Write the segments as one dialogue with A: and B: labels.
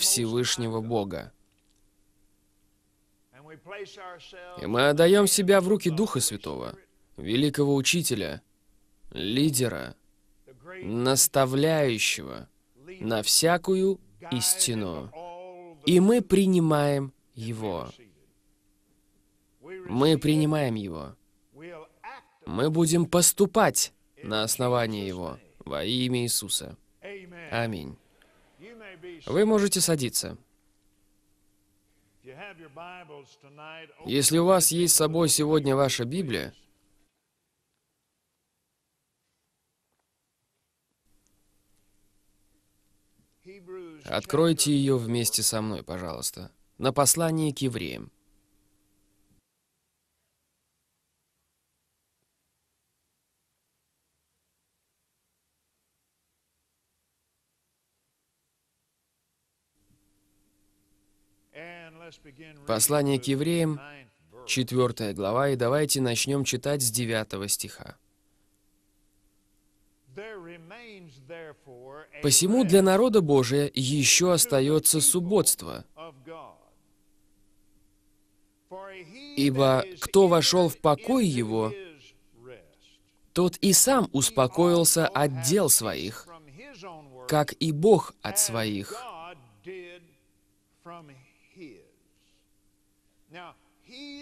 A: Всевышнего Бога. И мы отдаем себя в руки Духа Святого, великого учителя, лидера, наставляющего на всякую истину. И мы принимаем Его. Мы принимаем Его. Мы будем поступать на основании Его во имя Иисуса. Аминь. Вы можете садиться. Если у вас есть с собой сегодня ваша Библия, откройте ее вместе со мной, пожалуйста, на послание к евреям. Послание к евреям, 4 глава, и давайте начнем читать с 9 стиха. «Посему для народа Божия еще остается субботство, ибо кто вошел в покой его, тот и сам успокоился от дел своих, как и Бог от своих».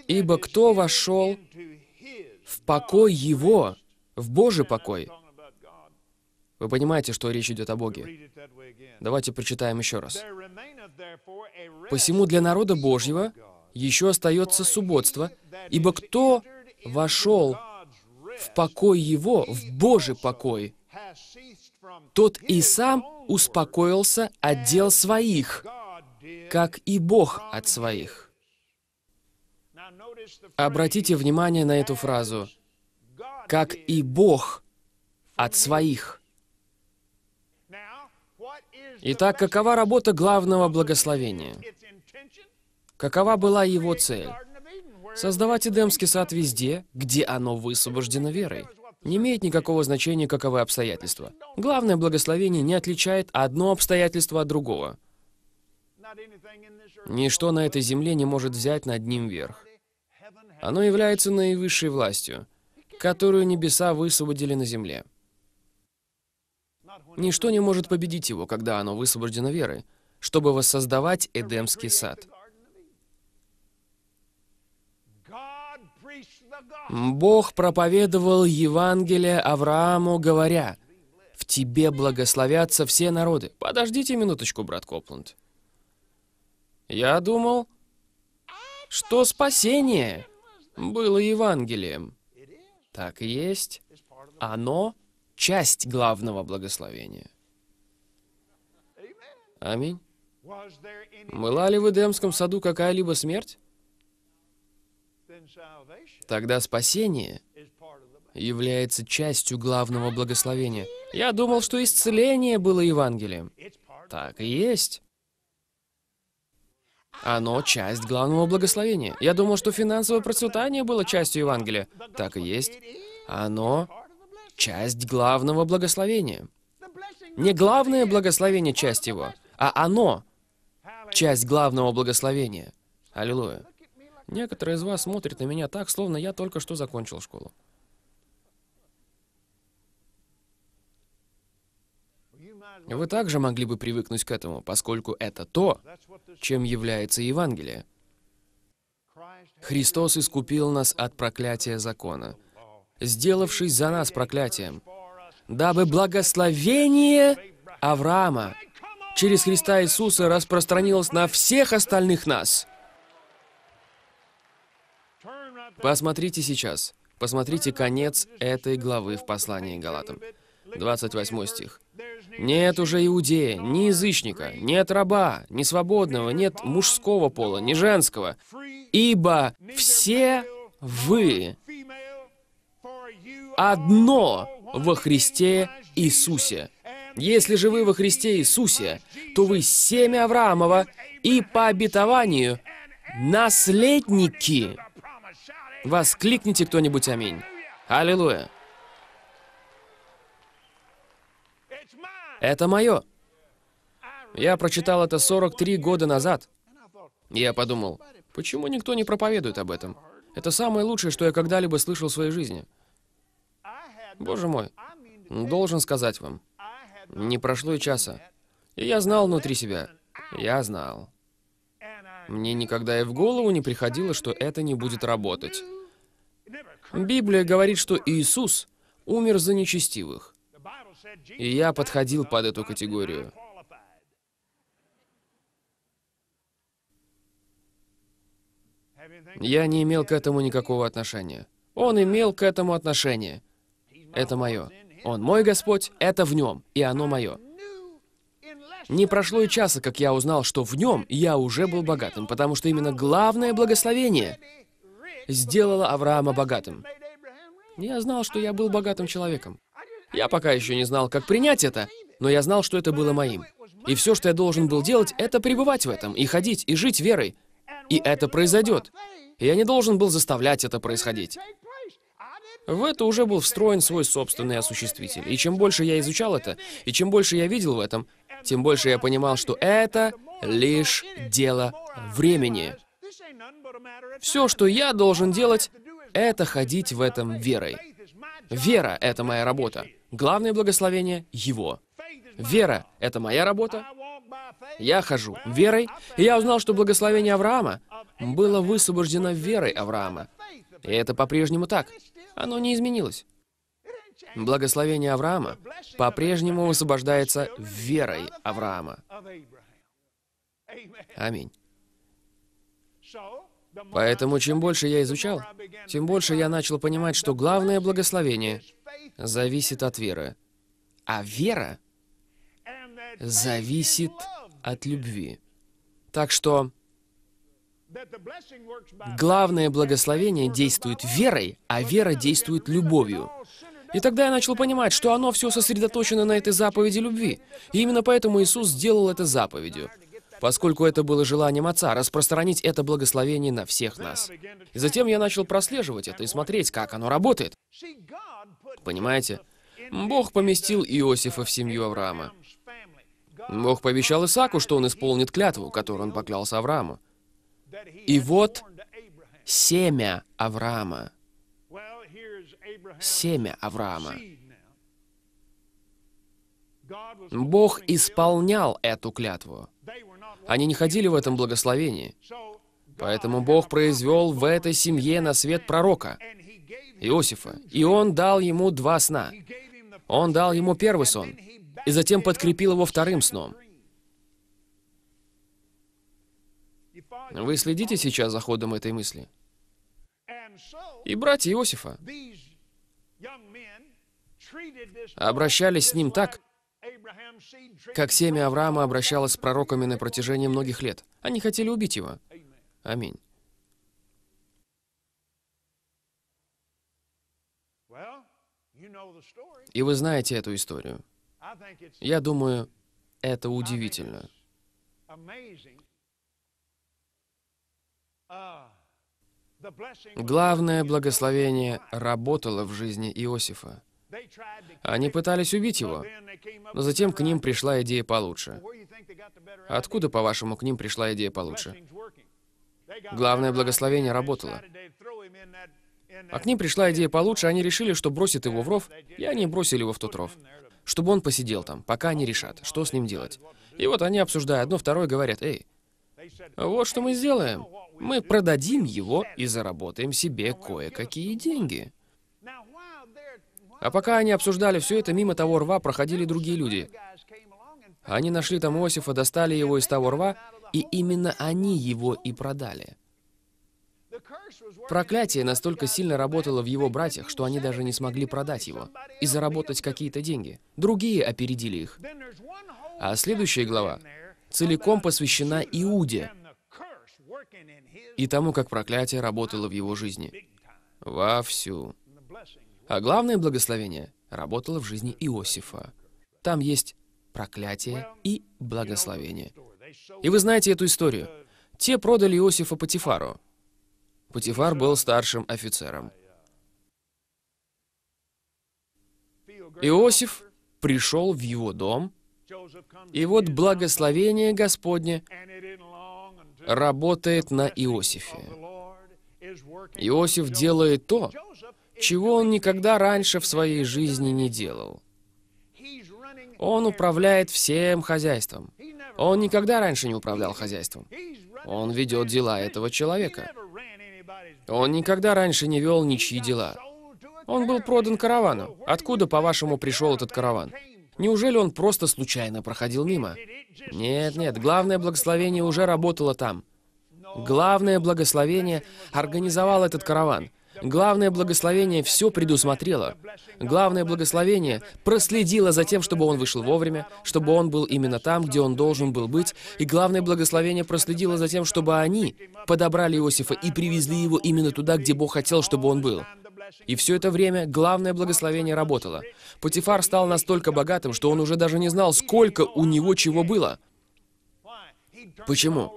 A: Ибо кто вошел в покой Его, в Божий покой, вы понимаете, что речь идет о Боге. Давайте прочитаем еще раз. «Посему для народа Божьего еще остается субботство, ибо кто вошел в покой его, в Божий покой, тот и сам успокоился от дел своих, как и Бог от своих. Обратите внимание на эту фразу. Как и Бог от своих. Итак, какова работа главного благословения? Какова была его цель? Создавать Эдемский сад везде, где оно высвобождено верой. Не имеет никакого значения, каковы обстоятельства. Главное благословение не отличает одно обстоятельство от другого. Ничто на этой земле не может взять над ним верх. Оно является наивысшей властью, которую небеса высвободили на земле. Ничто не может победить его, когда оно высвобождено верой, чтобы воссоздавать Эдемский сад. Бог проповедовал Евангелие Аврааму, говоря, «В тебе благословятся все народы». Подождите минуточку, брат Копланд. Я думал, что спасение было Евангелием. Так и есть. Оно — часть главного благословения. Аминь. Была ли в Эдемском саду какая-либо смерть? Тогда спасение является частью главного благословения. Я думал, что исцеление было Евангелием. Так и есть. Оно часть главного благословения. Я думал, что финансовое процветание было частью Евангелия. Так и есть. Оно часть главного благословения. Не главное благословение часть его, а оно часть главного благословения. Аллилуйя. Некоторые из вас смотрят на меня так, словно я только что закончил школу. Вы также могли бы привыкнуть к этому, поскольку это то, чем является Евангелие. Христос искупил нас от проклятия закона, сделавшись за нас проклятием, дабы благословение Авраама через Христа Иисуса распространилось на всех остальных нас. Посмотрите сейчас, посмотрите конец этой главы в послании Галатам, 28 стих. Нет уже иудея, ни язычника, нет раба, ни свободного, нет мужского пола, ни женского. Ибо все вы одно во Христе Иисусе. Если же вы во Христе Иисусе, то вы семя Авраамова и по обетованию наследники. Воскликните кто-нибудь аминь. Аллилуйя. Это мое. Я прочитал это 43 года назад. Я подумал, почему никто не проповедует об этом? Это самое лучшее, что я когда-либо слышал в своей жизни. Боже мой, должен сказать вам, не прошло и часа. И я знал внутри себя. Я знал. Мне никогда и в голову не приходило, что это не будет работать. Библия говорит, что Иисус умер за нечестивых. И я подходил под эту категорию. Я не имел к этому никакого отношения. Он имел к этому отношение. Это мое. Он мой Господь, это в нем, и оно мое. Не прошло и часа, как я узнал, что в нем я уже был богатым, потому что именно главное благословение сделало Авраама богатым. Я знал, что я был богатым человеком. Я пока еще не знал, как принять это, но я знал, что это было моим. И все, что я должен был делать, это пребывать в этом, и ходить, и жить верой. И это произойдет. И я не должен был заставлять это происходить. В это уже был встроен свой собственный осуществитель. И чем больше я изучал это, и чем больше я видел в этом, тем больше я понимал, что это лишь дело времени. Все, что я должен делать, это ходить в этом верой. Вера — это моя работа. Главное благословение — Его. Вера — это моя работа. Я хожу верой, и я узнал, что благословение Авраама было высвобождено верой Авраама. И это по-прежнему так. Оно не изменилось. Благословение Авраама по-прежнему высвобождается верой Авраама. Аминь. Поэтому чем больше я изучал, тем больше я начал понимать, что главное благословение — зависит от веры, а вера зависит от любви. Так что главное благословение действует верой, а вера действует любовью. И тогда я начал понимать, что оно все сосредоточено на этой заповеди любви. И именно поэтому Иисус сделал это заповедью поскольку это было желанием Отца распространить это благословение на всех нас. И затем я начал прослеживать это и смотреть, как оно работает. Понимаете? Бог поместил Иосифа в семью Авраама. Бог пообещал Исаку, что он исполнит клятву, которую он поклялся Аврааму. И вот семя Авраама. Семя Авраама. Бог исполнял эту клятву. Они не ходили в этом благословении. Поэтому Бог произвел в этой семье на свет пророка. Иосифа, и он дал ему два сна. Он дал ему первый сон, и затем подкрепил его вторым сном. Вы следите сейчас за ходом этой мысли? И братья Иосифа обращались с ним так, как семя Авраама обращалось с пророками на протяжении многих лет. Они хотели убить его. Аминь. И вы знаете эту историю. Я думаю, это удивительно. Uh, Главное благословение работало в жизни Иосифа. Они пытались убить его, но затем к ним пришла идея получше. Откуда, по-вашему, к ним пришла идея получше? Главное благословение работало. А к ним пришла идея получше, они решили, что бросят его в ров, и они бросили его в тот ров. Чтобы он посидел там, пока они решат, что с ним делать. И вот они, обсуждая одно, второе, говорят, «Эй, вот что мы сделаем. Мы продадим его и заработаем себе кое-какие деньги». А пока они обсуждали все это, мимо того рва проходили другие люди. Они нашли там Иосифа, достали его из того рва, и именно они его и продали. Проклятие настолько сильно работало в его братьях, что они даже не смогли продать его и заработать какие-то деньги. Другие опередили их. А следующая глава целиком посвящена Иуде и тому, как проклятие работало в его жизни. Вовсю. А главное благословение работало в жизни Иосифа. Там есть проклятие и благословение. И вы знаете эту историю. Те продали Иосифа Патифару, Путифар был старшим офицером. Иосиф пришел в его дом, и вот благословение Господне работает на Иосифе. Иосиф делает то, чего он никогда раньше в своей жизни не делал. Он управляет всем хозяйством. Он никогда раньше не управлял хозяйством. Он ведет дела этого человека. Он никогда раньше не вел ничьи дела. Он был продан каравану. Откуда, по-вашему, пришел этот караван? Неужели он просто случайно проходил мимо? Нет, нет, главное благословение уже работало там. Главное благословение организовал этот караван. Главное благословение все предусмотрело. Главное благословение проследило за тем, чтобы он вышел вовремя, чтобы он был именно там, где он должен был быть. И главное благословение проследило за тем, чтобы они подобрали Иосифа и привезли его именно туда, где Бог хотел, чтобы он был. И все это время главное благословение работало. Путифар стал настолько богатым, что он уже даже не знал, сколько у него чего было. Почему?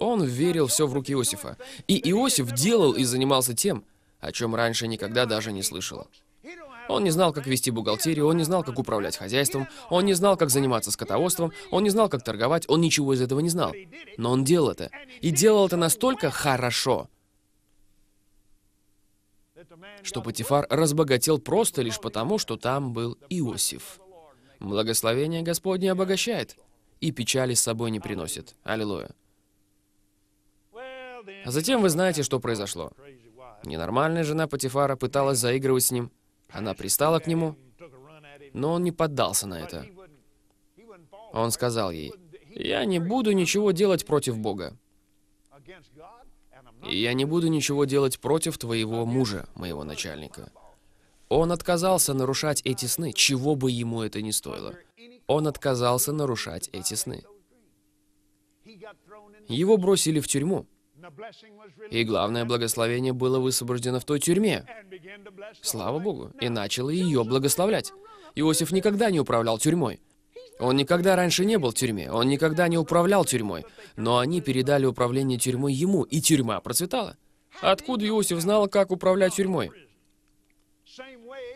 A: Он верил все в руки Иосифа. И Иосиф делал и занимался тем, о чем раньше никогда даже не слышала. Он не знал, как вести бухгалтерию, он не знал, как управлять хозяйством, он не знал, как заниматься скотоводством, он не знал, как торговать, он ничего из этого не знал. Но он делал это. И делал это настолько хорошо, что Патифар разбогател просто лишь потому, что там был Иосиф. Благословение Господне обогащает и печали с собой не приносит. Аллилуйя. А затем вы знаете, что произошло. Ненормальная жена Патифара пыталась заигрывать с ним. Она пристала к нему, но он не поддался на это. Он сказал ей, «Я не буду ничего делать против Бога. И я не буду ничего делать против твоего мужа, моего начальника». Он отказался нарушать эти сны, чего бы ему это ни стоило. Он отказался нарушать эти сны. Его бросили в тюрьму. И главное благословение было высвобождено в той тюрьме. Слава Богу. И начало ее благословлять. Иосиф никогда не управлял тюрьмой. Он никогда раньше не был в тюрьме, он никогда не управлял тюрьмой. Но они передали управление тюрьмой ему, и тюрьма процветала. Откуда Иосиф знал, как управлять тюрьмой?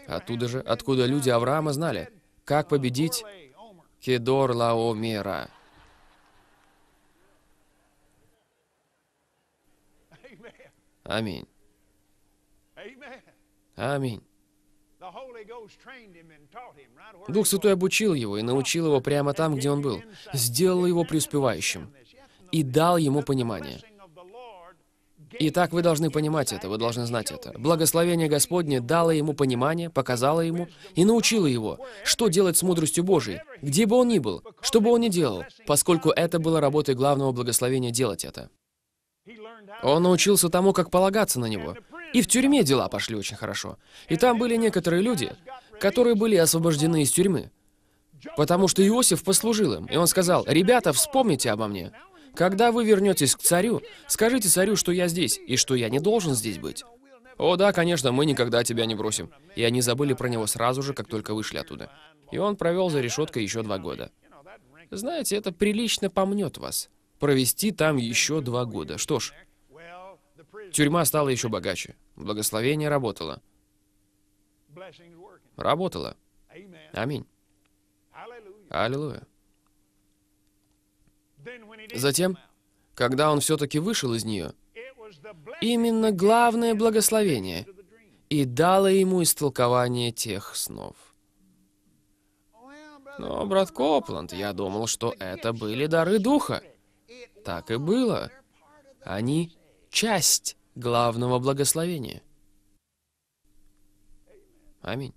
A: Оттуда же, откуда люди Авраама знали, как победить Хедор Лаомера. Аминь. Аминь. Дух Святой обучил его и научил его прямо там, где он был, сделал его преуспевающим и дал ему понимание. Итак, вы должны понимать это, вы должны знать это. Благословение Господне дало ему понимание, показало ему и научило его, что делать с мудростью Божией, где бы он ни был, что бы он ни делал, поскольку это было работой главного благословения делать это. Он научился тому, как полагаться на него. И в тюрьме дела пошли очень хорошо. И там были некоторые люди, которые были освобождены из тюрьмы. Потому что Иосиф послужил им. И он сказал, «Ребята, вспомните обо мне. Когда вы вернетесь к царю, скажите царю, что я здесь, и что я не должен здесь быть». «О, да, конечно, мы никогда тебя не бросим». И они забыли про него сразу же, как только вышли оттуда. И он провел за решеткой еще два года. Знаете, это прилично помнет вас провести там еще два года. Что ж, тюрьма стала еще богаче. Благословение работало. Работало. Аминь. Аллилуйя. Затем, когда он все-таки вышел из нее, именно главное благословение и дало ему истолкование тех снов. Но, брат Копланд, я думал, что это были дары Духа. Так и было. Они часть главного благословения. Аминь.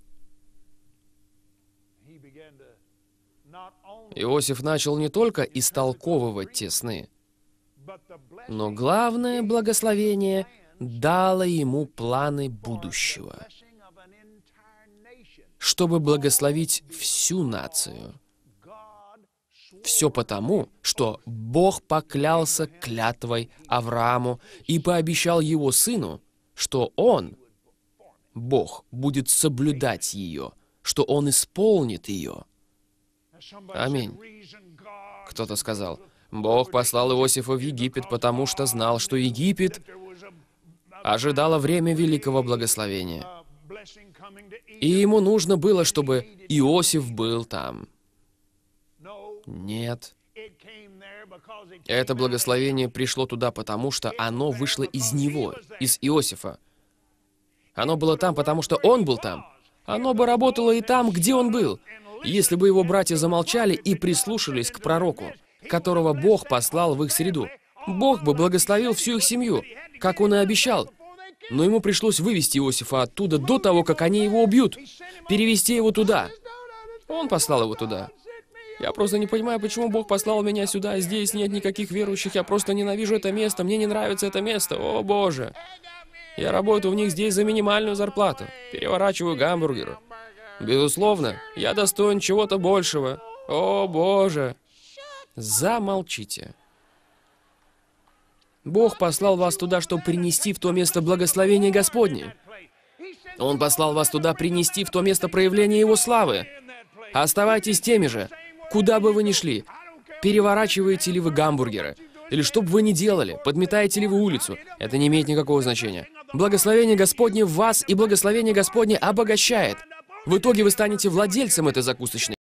A: Иосиф начал не только истолковывать те сны, но главное благословение дало ему планы будущего, чтобы благословить всю нацию – все потому, что Бог поклялся клятвой Аврааму и пообещал его сыну, что он, Бог, будет соблюдать ее, что он исполнит ее. Аминь. Кто-то сказал, Бог послал Иосифа в Египет, потому что знал, что Египет ожидало время великого благословения. И ему нужно было, чтобы Иосиф был там. Нет. Это благословение пришло туда, потому что оно вышло из него, из Иосифа. Оно было там, потому что он был там. Оно бы работало и там, где он был, если бы его братья замолчали и прислушались к пророку, которого Бог послал в их среду. Бог бы благословил всю их семью, как он и обещал. Но ему пришлось вывести Иосифа оттуда до того, как они его убьют, перевести его туда. Он послал его туда. Я просто не понимаю, почему Бог послал меня сюда. Здесь нет никаких верующих. Я просто ненавижу это место. Мне не нравится это место. О, Боже. Я работаю в них здесь за минимальную зарплату. Переворачиваю гамбургер. Безусловно, я достоин чего-то большего. О, Боже. Замолчите. Бог послал вас туда, чтобы принести в то место благословение Господне. Он послал вас туда принести в то место проявление Его славы. Оставайтесь теми же. Куда бы вы ни шли, переворачиваете ли вы гамбургеры, или что бы вы ни делали, подметаете ли вы улицу, это не имеет никакого значения. Благословение Господне в вас, и благословение Господне обогащает. В итоге вы станете владельцем этой закусочной.